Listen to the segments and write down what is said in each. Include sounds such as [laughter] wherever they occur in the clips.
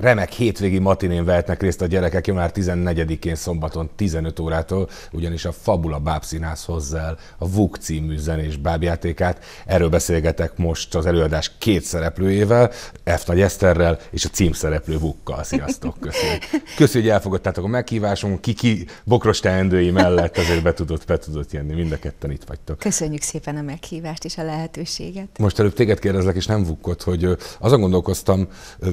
remek hétvégi matinén vehetnek részt a gyerekek, már 14-én szombaton 15 órától, ugyanis a Fabula Bábszínász hozzá a VUK című zenés bábjátékát. Erről beszélgetek most az előadás két szereplőjével, F. Nagy Eszterrel és a címszereplő Vukkal. Sziasztok, köszönjük. Köszönjük, hogy elfogadtátok a meghívásunk. Kiki bokros teendői mellett azért be tudott, be tudott jönni. Mind a ketten itt vagytok. Köszönjük szépen a meghívást és a lehetőséget. Most előbb téged kérdezlek, és nem vukkot, hogy azon gondolkoztam,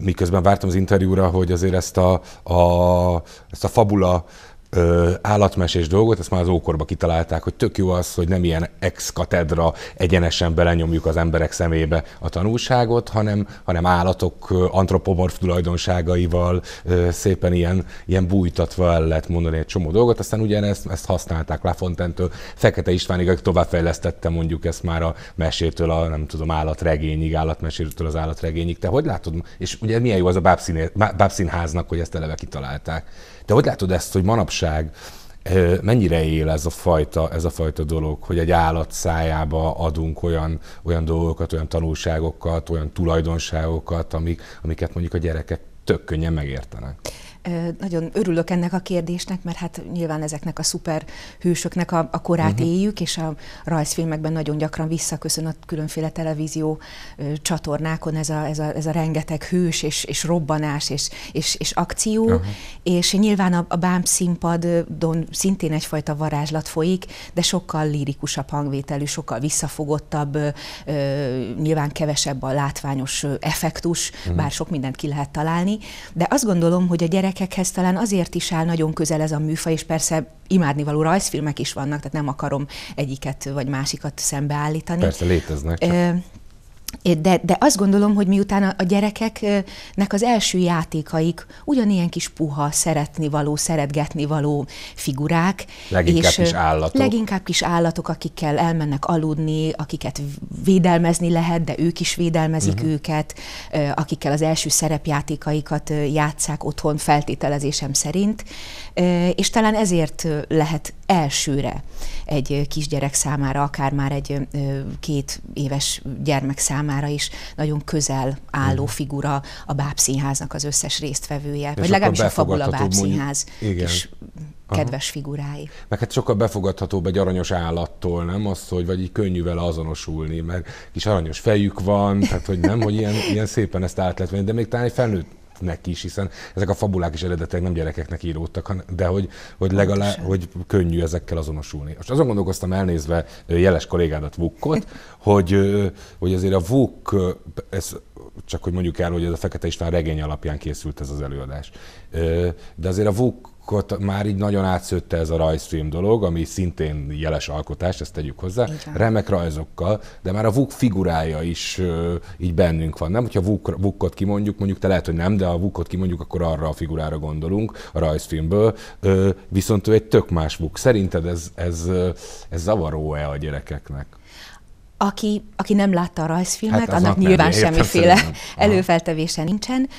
miközben vártam az interjút, Feri ura, hogy azért ezt a, a, ezt a fabula ö, állatmesés dolgot, ezt már az ókorba kitalálták, hogy tök jó az, hogy nem ilyen ex katedra egyenesen belenyomjuk az emberek szemébe a tanulságot, hanem, hanem állatok antropomorf tulajdonságaival ö, szépen ilyen, ilyen bújtatva el lehet mondani egy csomó dolgot, aztán ugyanezt ezt használták Lafontentől, Fekete Istvánig, aki továbbfejlesztette mondjuk ezt már a mesétől a nem tudom állatregényig, állatmesétől az állatregényig. Te hogy látod? És ugye milyen jó az a bábszínháznak, hogy ezt eleve kitalálták. Te hogy látod ezt, hogy manapság mennyire él ez a fajta, ez a fajta dolog, hogy egy állat szájába adunk olyan, olyan dolgokat, olyan tanulságokat, olyan tulajdonságokat, amik, amiket mondjuk a gyerekek tök könnyen megértenek. Nagyon örülök ennek a kérdésnek, mert hát nyilván ezeknek a hősöknek a, a korát uh-huh. éljük, és a rajzfilmekben nagyon gyakran visszaköszön a különféle televízió csatornákon ez a, ez a, ez a rengeteg hős és, és robbanás és, és, és akció, uh-huh. és nyilván a, a BÁM színpadon szintén egyfajta varázslat folyik, de sokkal lirikusabb hangvételű, sokkal visszafogottabb, nyilván kevesebb a látványos effektus, uh-huh. bár sok mindent ki lehet találni, de azt gondolom, hogy a gyerek gyerekekhez talán azért is áll nagyon közel ez a műfaj, és persze imádnivaló rajzfilmek is vannak, tehát nem akarom egyiket vagy másikat szembeállítani. Persze léteznek. Csak. De, de azt gondolom, hogy miután a gyerekeknek az első játékaik ugyanilyen kis puha, szeretni való, szeretgetni való figurák. Leginkább és kis állatok. Leginkább kis állatok, akikkel elmennek aludni, akiket védelmezni lehet, de ők is védelmezik uh-huh. őket, akikkel az első szerepjátékaikat játszák otthon feltételezésem szerint, és talán ezért lehet elsőre egy kisgyerek számára, akár már egy két éves gyermek számára is nagyon közel álló mhm. figura a bábszínháznak az összes résztvevője, és vagy legalábbis a Fabula bábszínház mondjuk, is kedves figurái. Meg hát sokkal befogadhatóbb egy aranyos állattól, nem az, hogy vagy így könnyű vele azonosulni, mert kis aranyos fejük van, tehát hogy nem, hogy ilyen, ilyen szépen ezt át lehet venni, de még talán egy felnőtt neki is, hiszen ezek a fabulák is eredetileg nem gyerekeknek íródtak, de hogy, hogy legalább, hogy könnyű ezekkel azonosulni. Most azon gondolkoztam elnézve jeles kollégádat, Vukkot, [laughs] hogy, hogy azért a Vuk, ez, csak hogy mondjuk el, hogy ez a Fekete István regény alapján készült ez az előadás, de azért a Vuk akkor már így nagyon átszőtte ez a rajzfilm dolog, ami szintén jeles alkotás, ezt tegyük hozzá, Igen. remek rajzokkal, de már a Vuk figurája is ö, így bennünk van, nem? Hogyha Vuk, Vukot kimondjuk, mondjuk te lehet, hogy nem, de a Vukot kimondjuk, akkor arra a figurára gondolunk a rajzfilmből, ö, viszont ő egy tök más Vuk. Szerinted ez, ez, ez zavaró-e a gyerekeknek? aki, aki nem látta a rajzfilmet, hát annak nyilván nem, semmiféle [laughs] előfeltevése nincsen.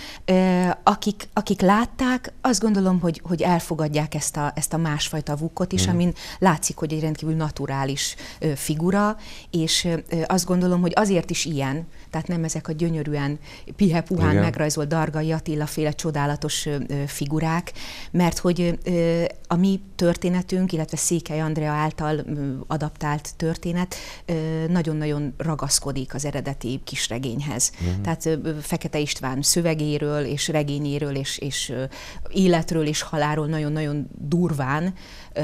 Akik, akik látták, azt gondolom, hogy, hogy elfogadják ezt a, ezt a másfajta vukot is, mm. amin látszik, hogy egy rendkívül naturális figura, és azt gondolom, hogy azért is ilyen, tehát nem ezek a gyönyörűen pihe-puhán Igen. megrajzolt Dargai Attila féle csodálatos figurák, mert hogy a mi történetünk, illetve Székely Andrea által adaptált történet nagyon nagyon-nagyon ragaszkodik az eredeti kisregényhez. Uh-huh. Tehát Fekete István szövegéről és regényéről és, és életről és haláról nagyon-nagyon durván ö,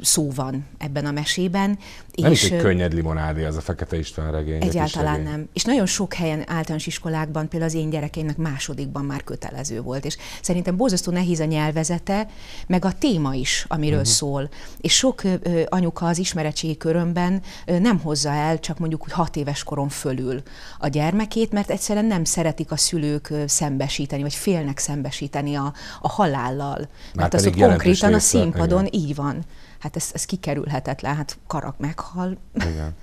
szó van ebben a mesében. Nem és, is egy könnyed limonádé az a Fekete István regény. Egyáltalán regény. nem. És nagyon sok helyen általános iskolákban, például az én gyerekeimnek másodikban már kötelező volt. És szerintem borzasztó nehéz a nyelvezete, meg a téma is, amiről uh-huh. szól. És sok ö, anyuka az ismeretségi körömben ö, nem hozza el csak mondjuk hat éves koron fölül a gyermekét, mert egyszerűen nem szeretik a szülők szembesíteni, vagy félnek szembesíteni a, a halállal. Már mert az hogy konkrétan része, a színpadon igen így van. Hát ez, ez kikerülhetetlen, hát karak meghal. Igen. [laughs]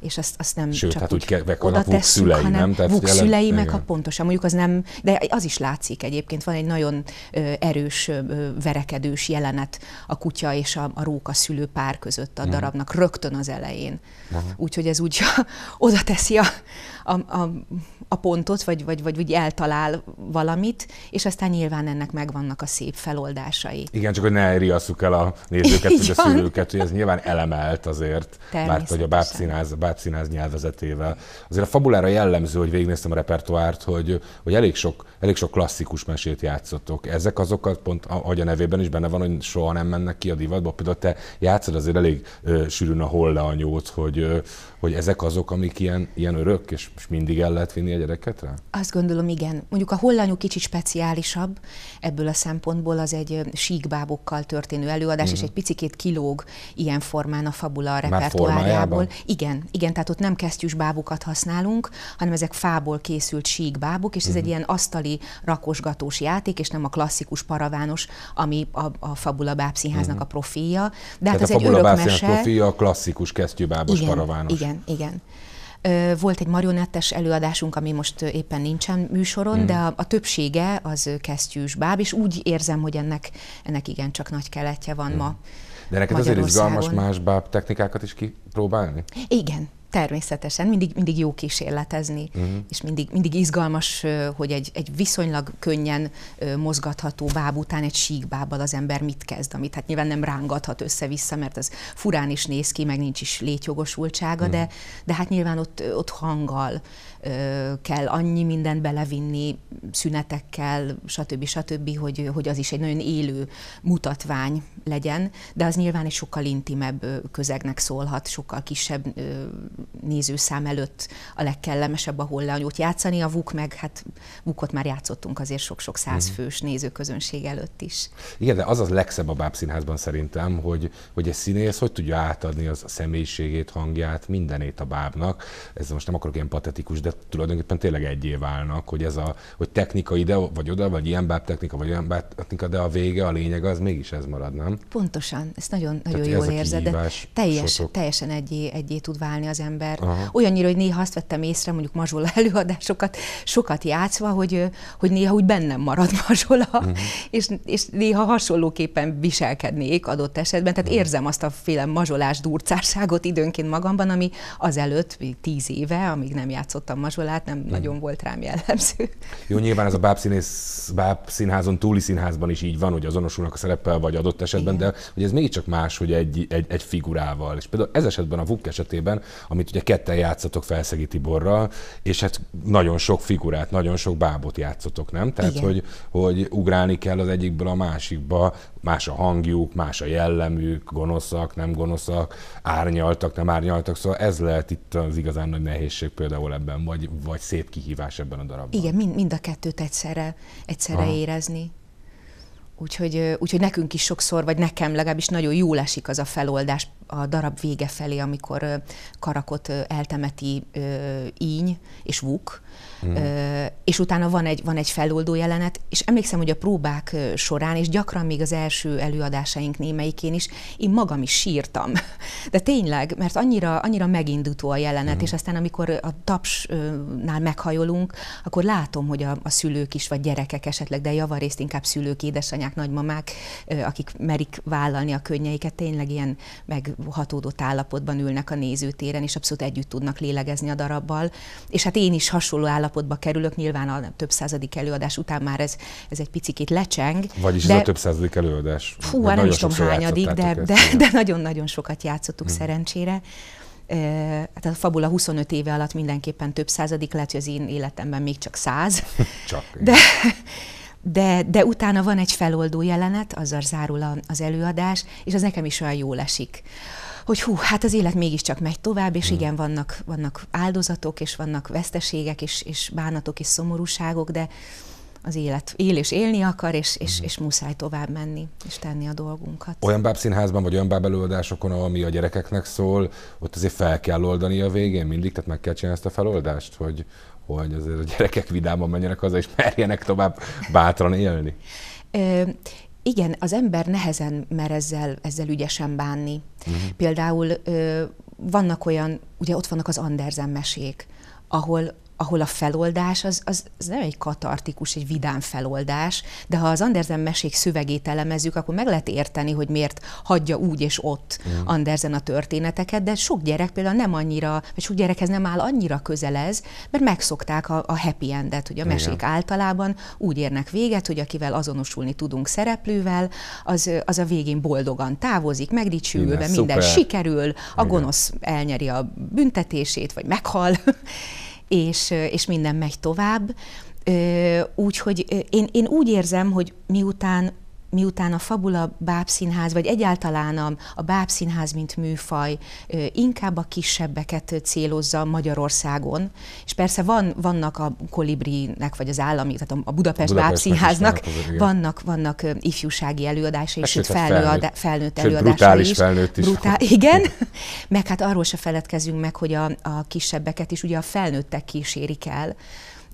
és azt, azt nem Sőt, csak hát úgy, úgy oda tesszük, szülei, hanem nem? Tehát vuk szülei, meg a pontosan, mondjuk az nem, de az is látszik egyébként, van egy nagyon ö, erős, ö, verekedős jelenet a kutya és a, a róka szülő pár között a mhm. darabnak, rögtön az elején. Úgyhogy ez úgy [laughs] oda teszi a, a, a, a pontot, vagy, vagy, vagy vagy eltalál valamit, és aztán nyilván ennek megvannak a szép feloldásai. Igen, csak hogy ne riasszuk el a nézőket, [laughs] vagy a szülőket, hogy ez nyilván elemelt azért, mert hogy a bábszínáz, a bábszínáz nyelvezetével. Azért a fabulára jellemző, hogy végignéztem a repertoárt, hogy, hogy elég, sok, elég sok klasszikus mesét játszottok. Ezek azokat, pont ahogy a nevében is benne van, hogy soha nem mennek ki a divatba, például te játszod azért elég ö, sűrűn a holle anyót, hogy, ö, hogy ezek azok, amik ilyen, ilyen örök és és mindig el lehet vinni a gyereket rá? Azt gondolom, igen. Mondjuk a hollanyú kicsit speciálisabb, ebből a szempontból az egy síkbábokkal történő előadás, uh-huh. és mhm. egy picikét kilóg ilyen formán a fabula a repertoárjából. Igen, igen, tehát ott nem kesztyűs bábukat használunk, hanem ezek fából készült síkbábuk, és ez uh-huh. egy mhm. ilyen asztali rakosgatós játék, és nem a klasszikus paravános, ami a, a fabula bábszínháznak uh-huh. a profilja. De hát tehát hát ez a fabula egy örökmese. profilja a klasszikus kesztyűbábos igen, paravános. Igen, igen. Volt egy marionettes előadásunk, ami most éppen nincsen műsoron, mm. de a, a többsége az kesztyűs báb, és úgy érzem, hogy ennek, ennek igen csak nagy keletje van mm. ma. De neked azért izgalmas más báb technikákat is kipróbálni? Igen, Természetesen, mindig, mindig jó kísérletezni, uh-huh. és mindig, mindig izgalmas, hogy egy, egy viszonylag könnyen mozgatható báb után egy síkbábbal az ember mit kezd, amit hát nyilván nem rángathat össze-vissza, mert az furán is néz ki, meg nincs is létjogosultsága, uh-huh. de, mhm. de hát nyilván ott, ott hanggal kell annyi mindent belevinni, szünetekkel, stb. stb., hogy, hogy az is egy nagyon élő mutatvány legyen, de az nyilván egy sokkal intimebb közegnek szólhat, sokkal kisebb nézőszám előtt a legkellemesebb le, hollanyót játszani, a VUK meg, hát VUKot már játszottunk azért sok-sok százfős mhm. uh-huh. nézőközönség előtt is. Igen, de az az legszebb a bábszínházban szerintem, hogy, hogy egy színész hogy tudja átadni az a személyiségét, hangját, mindenét a bábnak. Ez most nem akarok ilyen patetikus, de tulajdonképpen tényleg egyé válnak, hogy ez a hogy technika ide vagy oda, vagy ilyen báb technika, vagy olyan báb technika, de a vége, a lényeg az mégis ez marad, nem? Pontosan, ezt nagyon, nagyon Tehát jól érzed, de teljes, teljesen egyé, egyé tud válni az ember ember. Aha. Olyannyira, hogy néha azt vettem észre, mondjuk mazsola előadásokat, sokat játszva, hogy, hogy néha úgy bennem marad [laughs] mazsola, uh-huh. és, és néha hasonlóképpen viselkednék adott esetben. Tehát uh-huh. érzem azt a féle mazsolás durcárságot időnként magamban, ami azelőtt tíz éve, amíg nem játszottam mazsolát, nem uh-huh. nagyon volt rám jellemző. Jó, nyilván ez a bábszínész, bábszínházon túli színházban is így van, hogy azonosulnak a szereppel, vagy adott esetben, Igen. de hogy ez mégiscsak más, hogy egy, egy, egy figurával. És például ez esetben a Vuk esetében a amit ugye ketten játszatok Felszegi Tiborral, és hát nagyon sok figurát, nagyon sok bábot játszotok, nem? Tehát, hogy, hogy ugrálni kell az egyikből a másikba, más a hangjuk, más a jellemük, gonoszak, nem gonoszak, árnyaltak, nem árnyaltak, szóval ez lehet itt az igazán nagy nehézség például ebben, vagy, vagy szép kihívás ebben a darabban. Igen, mind, mind a kettőt egyszerre, egyszerre Aha. érezni. Úgyhogy, úgyhogy nekünk is sokszor, vagy nekem legalábbis nagyon jól esik az a feloldás a darab vége felé, amikor karakot eltemeti íny és vuk, mm és utána van egy, van egy feloldó jelenet, és emlékszem, hogy a próbák során, és gyakran még az első előadásaink némelyikén is, én magam is sírtam. [laughs] De tényleg, mert annyira, annyira megindító a jelenet, uh-huh. és aztán amikor a tapsnál meghajolunk, akkor látom, hogy a, a szülők is, vagy gyerekek esetleg, de javarészt inkább szülők, édesanyák, nagymamák, akik merik vállalni a könnyeiket, tényleg ilyen meghatódott állapotban ülnek a nézőtéren, és abszolút együtt tudnak lélegezni a darabbal. És hát én is hasonló állapotba kerülök, nyilván nyilván a több századik előadás után már ez, ez egy picit lecseng. Vagyis de, ez a több századik előadás. Fú, hát nem is tudom hányadik, de, ezt, de, de, de nagyon-nagyon sokat játszottuk hmm. szerencsére tehát a Fabula 25 éve alatt mindenképpen több századik, lehet, hogy az én életemben még csak száz. [laughs] csak. De, de, de utána van egy feloldó jelenet, azzal zárul a, az előadás, és az nekem is olyan jól esik hogy hú, hát az élet mégiscsak megy tovább, és mm. igen, vannak, vannak áldozatok, és vannak veszteségek, és, és bánatok, és szomorúságok, de az élet él és élni akar, és, és, mm-hmm. és muszáj tovább menni, és tenni a dolgunkat. Olyan bábszínházban, vagy olyan bábelőadásokon, ami a gyerekeknek szól, ott azért fel kell oldani a végén mindig, tehát meg kell csinálni ezt a feloldást, hogy, hogy azért a gyerekek vidáman menjenek haza, és merjenek tovább bátran élni igen, az ember nehezen mer ezzel, ezzel ügyesen bánni. Uh-huh. Például ö, vannak olyan, ugye ott vannak az Andersen mesék, ahol ahol a feloldás az, az, az nem egy katartikus, egy vidám feloldás, de ha az Andersen mesék szövegét elemezzük, akkor meg lehet érteni, hogy miért hagyja úgy és ott mm. Andersen a történeteket, de sok gyerek például nem annyira, vagy sok gyerekhez nem áll annyira közel ez, mert megszokták a, a happy endet, hogy a mesék Igen. általában úgy érnek véget, hogy akivel azonosulni tudunk szereplővel, az, az a végén boldogan távozik, megdicsülve, Igen, minden szuper. sikerül, a Igen. gonosz elnyeri a büntetését, vagy meghal. [laughs] és, és minden megy tovább. Úgyhogy én, én úgy érzem, hogy miután miután a Fabula Bábszínház, vagy egyáltalán a, a Bábszínház, mint műfaj inkább a kisebbeket célozza Magyarországon, és persze van, vannak a Kolibrinek, vagy az állami, tehát a Budapest, Budapest Bábszínháznak vannak, vannak ifjúsági előadásai, és hát sőt, felnőtt, felnőtt előadásai brutális is. felnőtt is. Brutál, [laughs] igen, meg hát arról se feledkezünk meg, hogy a, a kisebbeket is ugye a felnőttek kísérik el,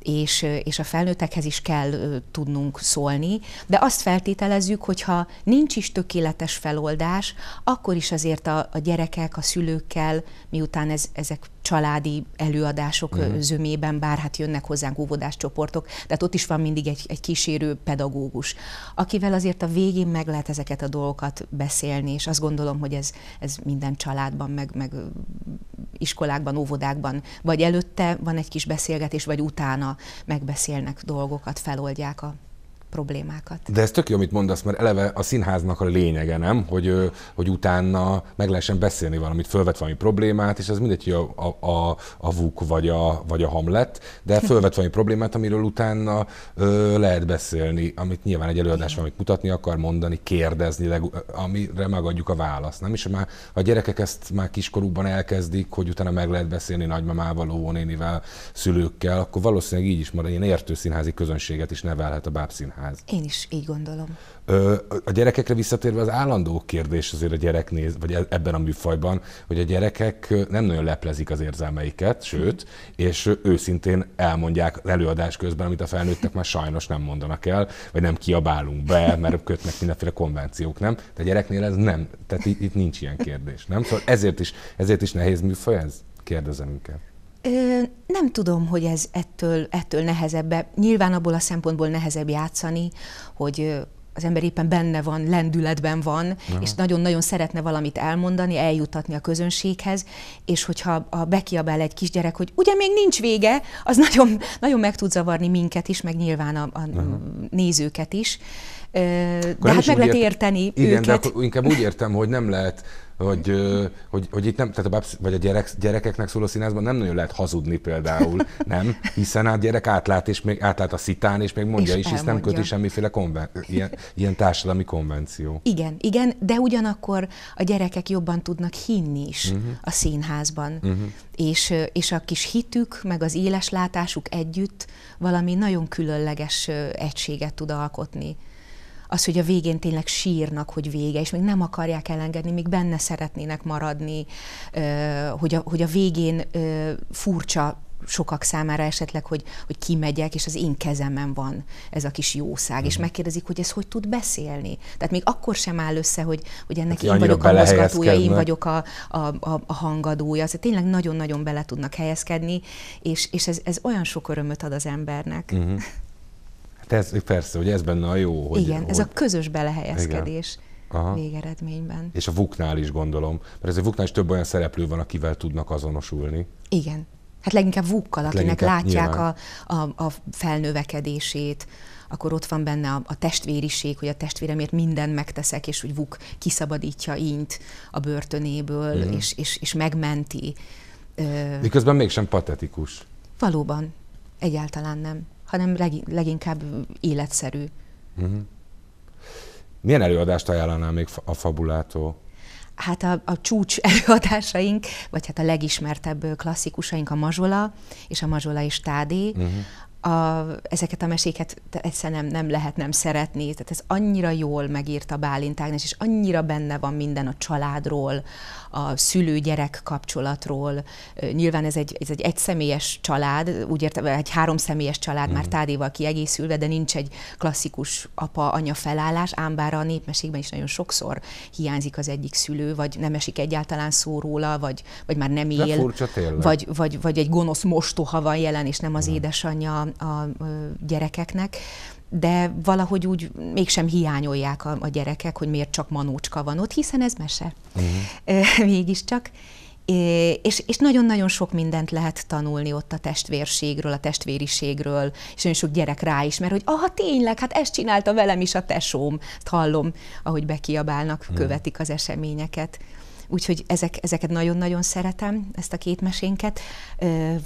és, és a felnőttekhez is kell tudnunk szólni, de azt feltételezzük, hogyha nincs is tökéletes feloldás, akkor is azért a, a gyerekek, a szülőkkel, miután ez, ezek családi előadások uh-huh. zömében, bár hát jönnek hozzánk óvodás csoportok, tehát ott is van mindig egy, egy kísérő pedagógus, akivel azért a végén meg lehet ezeket a dolgokat beszélni, és azt gondolom, hogy ez, ez minden családban, meg, meg iskolákban, óvodákban, vagy előtte van egy kis beszélgetés, vagy utána megbeszélnek dolgokat, feloldják a problémákat. De ez tök jó, amit mondasz, mert eleve a színháznak a lényege, nem? Hogy, hogy utána meg lehessen beszélni valamit, fölvet valami problémát, és az mindegy, hogy a, a, a, a VUK vagy a, vagy a Hamlet, de fölvet valami problémát, amiről utána ö, lehet beszélni, amit nyilván egy előadás amit mutatni akar, mondani, kérdezni, leg, amire megadjuk a választ, nem? És már a gyerekek ezt már kiskorúban elkezdik, hogy utána meg lehet beszélni nagymamával, óvónénivel, szülőkkel, akkor valószínűleg így is marad, ilyen értő színházi közönséget is nevelhet a bábszínház színház. Én is így gondolom. Ö, a gyerekekre visszatérve az állandó kérdés azért a gyerek néz, vagy e-, ebben a műfajban, hogy a gyerekek nem nagyon leplezik az érzelmeiket, sőt, és őszintén elmondják az előadás közben, amit a felnőttek már sajnos nem mondanak el, vagy nem kiabálunk be, mert kötnek mindenféle konvenciók, nem? De a gyereknél ez nem, tehát itt nincs ilyen kérdés, nem? Szóval ezért is, ezért is nehéz műfaj ez? Kérdezem inkább. Nem tudom, hogy ez ettől, ettől nehezebb. Nyilván abból a szempontból nehezebb játszani, hogy az ember éppen benne van, lendületben van, Aha. és nagyon-nagyon szeretne valamit elmondani, eljutatni a közönséghez, és hogyha a bekiabál egy kisgyerek, hogy ugye még nincs vége, az nagyon, nagyon meg tud zavarni minket is, meg nyilván a, a nézőket is. De akkor hát meg lehet ért... érteni Igen, őket. de akkor inkább úgy értem, hogy nem lehet hogy, hogy, hogy itt nem, tehát a babsz, vagy a gyerek, gyerekeknek szóló színházban nem nagyon lehet hazudni például, nem? Hiszen a gyerek átlát, és még átlát a szitán, és még mondja és is, hisz nem köti semmiféle konven, ilyen, ilyen társadalmi konvenció. Igen, igen, de ugyanakkor a gyerekek jobban tudnak hinni is uh-huh. a színházban. Uh-huh. És, és a kis hitük, meg az éles látásuk együtt valami nagyon különleges egységet tud alkotni az, hogy a végén tényleg sírnak, hogy vége, és még nem akarják elengedni, még benne szeretnének maradni, hogy a, hogy a végén furcsa sokak számára esetleg, hogy, hogy kimegyek, és az én kezemen van ez a kis jószág, uh-huh. és mhm. megkérdezik, hogy ez hogy tud beszélni. Tehát még akkor sem áll össze, hogy, hogy ennek hát, én vagyok a mozgatója, én vagyok a, a, a, a hangadója. Szóval tényleg nagyon-nagyon bele tudnak helyezkedni, és, és ez, ez olyan sok örömöt ad az embernek. Uh-huh. Ez, persze, hogy ez benne a jó. Hogy, Igen, hogy... ez a közös belehelyezkedés. Igen. Aha. végeredményben. És a Vuknál is gondolom, mert ez a Vuknál is több olyan szereplő van, akivel tudnak azonosulni. Igen. Hát leginkább Vukkal, hát akinek leginkább, látják a, a, a felnövekedését, akkor ott van benne a, a testvériség, hogy a testvéremért mindent megteszek, és úgy Vuk kiszabadítja Int a börtönéből, mm. és, és, és megmenti. Miközben mégsem patetikus. Valóban. Egyáltalán nem hanem leginkább életszerű. Uh-huh. Milyen előadást ajánlanál még a Fabulától? hát a, a csúcs [laughs] előadásaink, vagy hát a legismertebb klasszikusaink a Mazsola és a Mazsola és Tádé, uh-huh a, ezeket a meséket egyszerűen nem, nem lehet nem szeretni, tehát ez annyira jól megírta Bálint Ágnes, és annyira benne van minden a családról, a szülő-gyerek kapcsolatról. Nyilván ez egy, ez egy egyszemélyes család, úgy értem, egy háromszemélyes család mm. már Tádéval kiegészülve, de nincs egy klasszikus apa-anya felállás, ám bár a népmesékben is nagyon sokszor hiányzik az egyik szülő, vagy nem esik egyáltalán szó róla, vagy, vagy már nem él, vagy, vagy, vagy egy gonosz mostoha van jelen, és nem az mm. édesanyja a gyerekeknek, de valahogy úgy mégsem hiányolják a, a gyerekek, hogy miért csak manócska van ott, hiszen ez mese. Uh-huh. [laughs] Mégiscsak. és, és nagyon-nagyon sok mindent lehet tanulni ott a testvérségről, a testvériségről, és nagyon sok gyerek rá is, mert hogy aha, tényleg, hát ezt csinálta velem is a tesóm, Ezt hallom, ahogy bekiabálnak, mhm. követik az eseményeket. Úgyhogy ezek, ezeket nagyon-nagyon szeretem, ezt a két mesénket.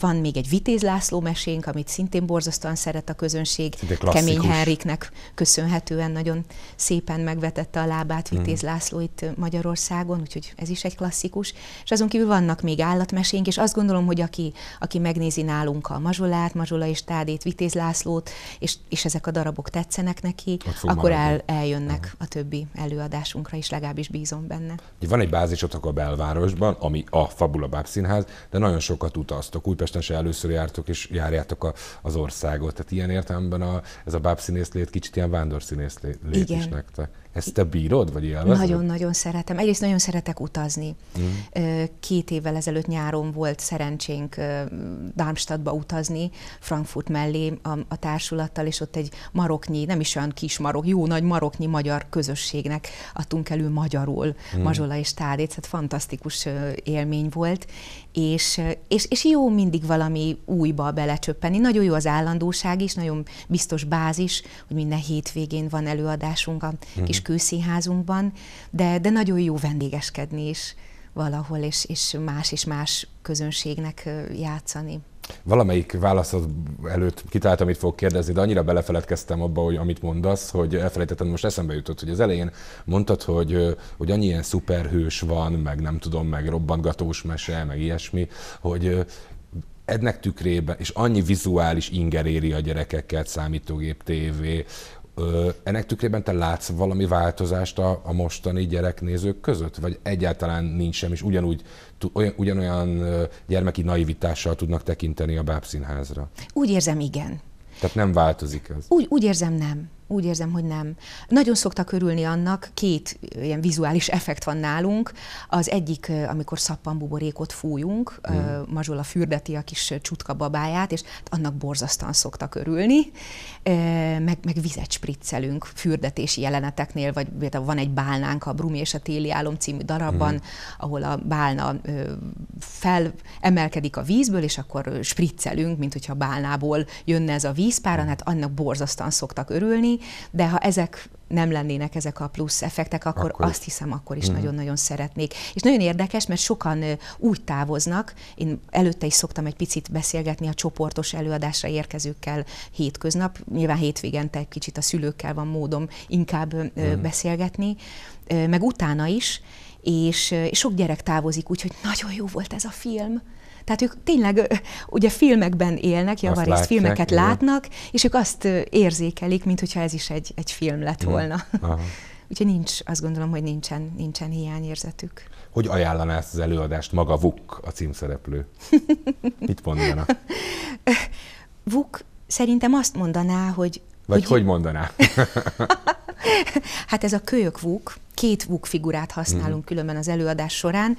Van még egy Vitéz László mesénk, amit szintén borzasztóan szeret a közönség. Kemény Henriknek köszönhetően nagyon szépen megvetette a lábát hmm. Vitéz mm. László itt Magyarországon, úgyhogy ez is egy klasszikus. És azon kívül vannak még állatmesénk, és azt gondolom, hogy aki, aki megnézi nálunk a Mazsolát, Mazsola és Tádét, Vitéz Lászlót, és, és ezek a darabok tetszenek neki, akkor el, eljönnek uh-huh. a többi előadásunkra is, legalábbis bízom benne. Van egy ott jártok a belvárosban, ami a Fabula Báb Színház, de nagyon sokat utaztok. Újpesten se először jártok, és járjátok a, az országot. Tehát ilyen értelemben a, ez a bábszínészlét kicsit ilyen vándorszínészlét Igen. is nektek. Ezt te bírod, vagy élvezed? Nagyon-nagyon szeretem. Egyrészt nagyon szeretek utazni. Mm. Két évvel ezelőtt nyáron volt szerencsénk Darmstadtba utazni, Frankfurt mellé a, a társulattal, és ott egy maroknyi, nem is olyan kis marok, jó nagy maroknyi magyar közösségnek adtunk elő magyarul mm. Mazsola és Tádét, tehát fantasztikus élmény volt, és, és, és jó mindig valami újba belecsöppenni. Nagyon jó az állandóság is, nagyon biztos bázis, hogy minden hétvégén van előadásunk a mm. kis mm-hmm kőszínházunkban, de, de nagyon jó vendégeskedni is valahol, és, és más és más közönségnek játszani. Valamelyik válaszod előtt kitaláltam, amit fog kérdezni, de annyira belefeledkeztem abba, hogy amit mondasz, hogy elfelejtettem, most eszembe jutott, hogy az elején mondtad, hogy, hogy annyi ilyen szuperhős van, meg nem tudom, meg robbantgatós mese, meg ilyesmi, hogy ennek tükrében, és annyi vizuális inger éri a gyerekeket, számítógép, tévé, Ö, ennek tükrében te látsz valami változást a, a mostani gyereknézők között? Vagy egyáltalán nincs sem, és ugyanúgy, olyan, ugyanolyan gyermeki naivitással tudnak tekinteni a bábszínházra? Úgy érzem, igen. Tehát nem változik ez? Úgy, úgy érzem, nem. Úgy érzem, hogy nem. Nagyon szoktak örülni annak, két ilyen vizuális effekt van nálunk. Az egyik, amikor szappanbuborékot fújunk, mm. Mazsola fürdeti a kis csutka babáját, és hát annak borzasztan szoktak örülni, meg, meg vizet spriccelünk fürdetési jeleneteknél, vagy van egy bálnánk a Brumi és a Téli Álom című darabban, mm. ahol a bálna fel emelkedik a vízből, és akkor spriccelünk, mint hogyha bálnából jönne ez a vízpára, hmm. hát annak borzasztan szoktak örülni, de ha ezek nem lennének ezek a plusz effektek, akkor, akkor azt hiszem, akkor is uh-huh. nagyon-nagyon szeretnék. És nagyon érdekes, mert sokan úgy távoznak, én előtte is szoktam egy picit beszélgetni a csoportos előadásra érkezőkkel hétköznap, nyilván hétvégente egy kicsit a szülőkkel van módom inkább uh-huh. beszélgetni, meg utána is, és, és sok gyerek távozik úgy, hogy nagyon jó volt ez a film, tehát ők tényleg ugye filmekben élnek, javarészt látják, filmeket igen. látnak, és ők azt érzékelik, mint hogyha ez is egy, egy film lett volna. Aha. [laughs] Úgyhogy nincs, azt gondolom, hogy nincsen, nincsen hiányérzetük. Hogy ajánlaná ezt az előadást maga Vuk, a címszereplő? [laughs] Mit mondana? [laughs] Vuk szerintem azt mondaná, hogy... Vagy hogy, hogy mondaná? hát ez a kölyök Vuk, két vuk figurát használunk uh-huh. különben az előadás során.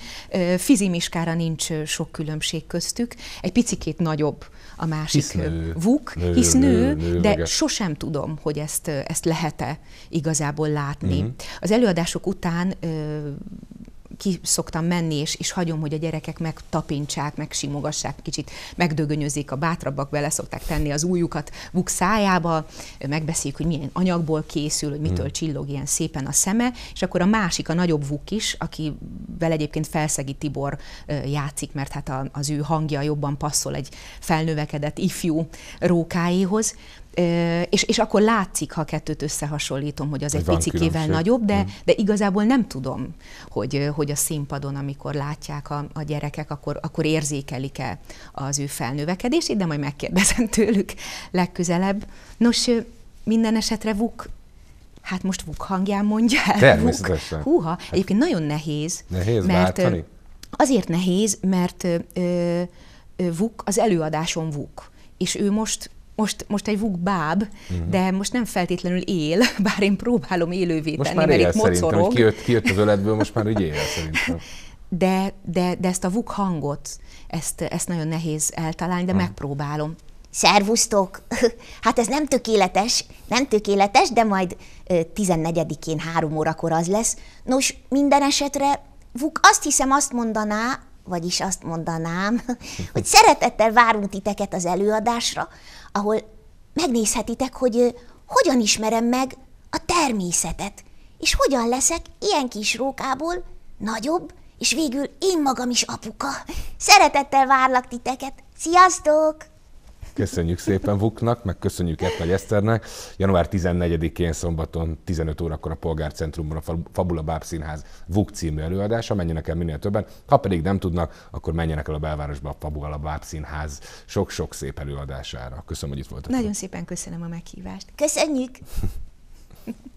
Fizimiskára nincs sok különbség köztük, egy picikét nagyobb a másik hisz nő. vuk, nő, hisz nő, nő, nő de nő, sosem tudom, hogy ezt, ezt lehet-e igazából látni. Uh-huh. Az előadások után ki szoktam menni, és, és hagyom, hogy a gyerekek megtapintsák, meg simogassák kicsit, megdögönyözik, a bátrabbak bele szokták tenni az újukat buk szájába, megbeszéljük, hogy milyen anyagból készül, hogy mitől hmm. csillog ilyen szépen a szeme, és akkor a másik, a nagyobb vuk is, akivel egyébként Felszegi Tibor játszik, mert hát a, az ő hangja jobban passzol egy felnövekedett ifjú rókáéhoz, és, és akkor látszik, ha kettőt összehasonlítom, hogy az egy picikével nagyobb, de, mm. de igazából nem tudom, hogy, hogy a színpadon, amikor látják a, a gyerekek, akkor, akkor érzékelik-e az ő felnövekedését, de majd megkérdezem [laughs] tőlük legközelebb. Nos, minden esetre Vuk Hát most vuk hangján mondja el. Természetesen. Vuk. Húha, hát egyébként nagyon nehéz. Nehéz mert váltani? Azért nehéz, mert ö, ö, vuk az előadáson vuk. És ő most most, most egy vuk báb, uh-huh. de most nem feltétlenül él, [laughs] bár én próbálom élővé most tenni, mert itt mocorog. Most kijött, kijött az öletből, most már úgy él szerintem. [laughs] De, de, de ezt a vuk hangot, ezt, ezt nagyon nehéz eltalálni, de uh-huh. megpróbálom. Szervusztok! [laughs] Hát ez nem tökéletes, nem tökéletes, de majd 14-én három órakor az lesz. Nos, minden esetre Vuk azt hiszem azt mondaná, vagyis azt mondanám, [laughs] hogy szeretettel várunk titeket az előadásra, ahol megnézhetitek, hogy hogyan ismerem meg a természetet, és hogyan leszek ilyen kis rókából nagyobb, és végül én magam is apuka. Szeretettel várlak titeket. Sziasztok! Köszönjük szépen Vuknak, meg köszönjük Etnagy Eszternek. Január 14-én szombaton 15 órakor a Polgárcentrumban a Fabula Báb Színház Vuk című előadása. Menjenek el minél többen, ha pedig nem tudnak, akkor menjenek el a belvárosba a Fabula Báb Színház sok-sok szép előadására. Köszönöm, hogy itt voltatok. Nagyon szépen köszönöm a meghívást. Köszönjük! [laughs]